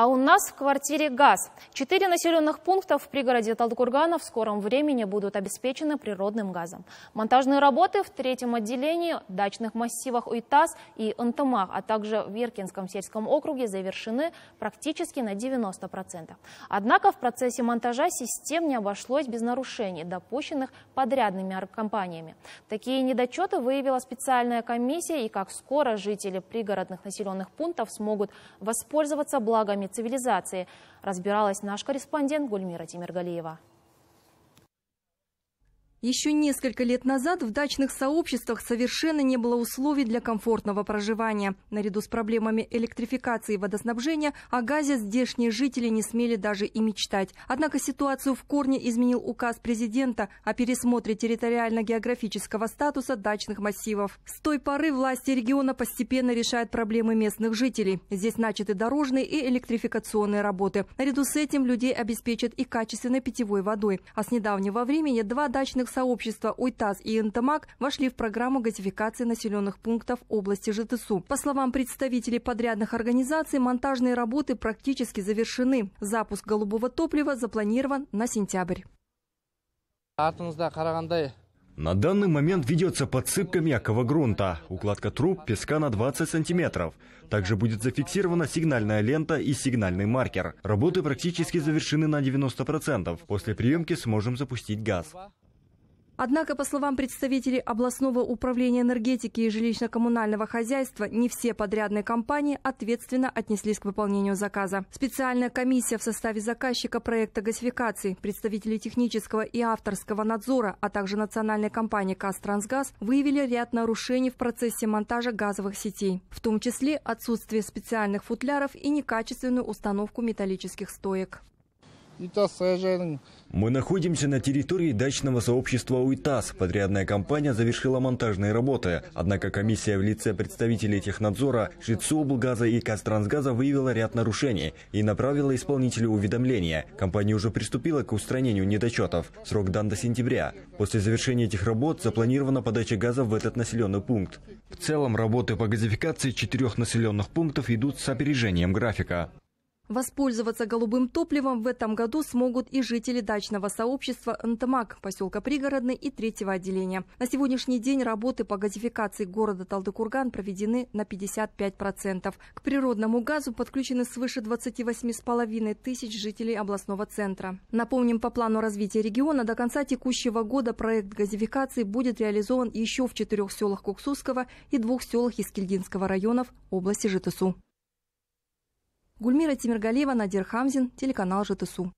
А у нас в квартире газ. Четыре населенных пункта в пригороде Талдыкургана в скором времени будут обеспечены природным газом. Монтажные работы в третьем отделении, дачных массивах УИТАС и Антамах, а также в Иркинском сельском округе завершены практически на 90%. Однако в процессе монтажа систем не обошлось без нарушений, допущенных подрядными компаниями. Такие недочеты выявила специальная комиссия и как скоро жители пригородных населенных пунктов смогут воспользоваться благами цивилизации, разбиралась наш корреспондент Гульмира Тимиргалиева. Еще несколько лет назад в дачных сообществах совершенно не было условий для комфортного проживания. Наряду с проблемами электрификации и водоснабжения о газе здешние жители не смели даже и мечтать. Однако ситуацию в корне изменил указ президента о пересмотре территориально-географического статуса дачных массивов. С той поры власти региона постепенно решают проблемы местных жителей. Здесь начаты дорожные и электрификационные работы. Наряду с этим людей обеспечат и качественной питьевой водой. А с недавнего времени два дачных рабочих сообщества УЙТАЗ и НТМАК вошли в программу газификации населенных пунктов области ЖТСУ. По словам представителей подрядных организаций, монтажные работы практически завершены. Запуск голубого топлива запланирован на сентябрь. На данный момент ведется подсыпка мягкого грунта, укладка труб песка на 20 сантиметров. Также будет зафиксирована сигнальная лента и сигнальный маркер. Работы практически завершены на 90%. После приемки сможем запустить газ. Однако, по словам представителей областного управления энергетики и жилищно-коммунального хозяйства, не все подрядные компании ответственно отнеслись к выполнению заказа. Специальная комиссия в составе заказчика проекта газификации, представителей технического и авторского надзора, а также национальной компании «Казтрансгаз» выявили ряд нарушений в процессе монтажа газовых сетей, в том числе отсутствие специальных футляров и некачественную установку металлических стоек. Мы находимся на территории дачного сообщества УИТАС. Подрядная компания завершила монтажные работы. Однако комиссия в лице представителей технадзора, Шицуоблгаза и Кастрансгаза выявила ряд нарушений и направила исполнителю уведомления. Компания уже приступила к устранению недочетов. Срок дан до сентября. После завершения этих работ запланирована подача газа в этот населенный пункт. В целом работы по газификации четырех населенных пунктов идут с опережением графика. Воспользоваться голубым топливом в этом году смогут и жители дачного сообщества «Антамак» поселка Пригородный и третьего отделения. На сегодняшний день работы по газификации города Талдыкурган проведены на 55%. К природному газу подключены свыше 28,5 тысяч жителей областного центра. Напомним, по плану развития региона до конца текущего года проект газификации будет реализован еще в четырех селах Куксусского и двух селах Искельдинского районов области Житусу. Гульмира Тимиргалиева, Надир Хамзин, телеканал ЖТСУ.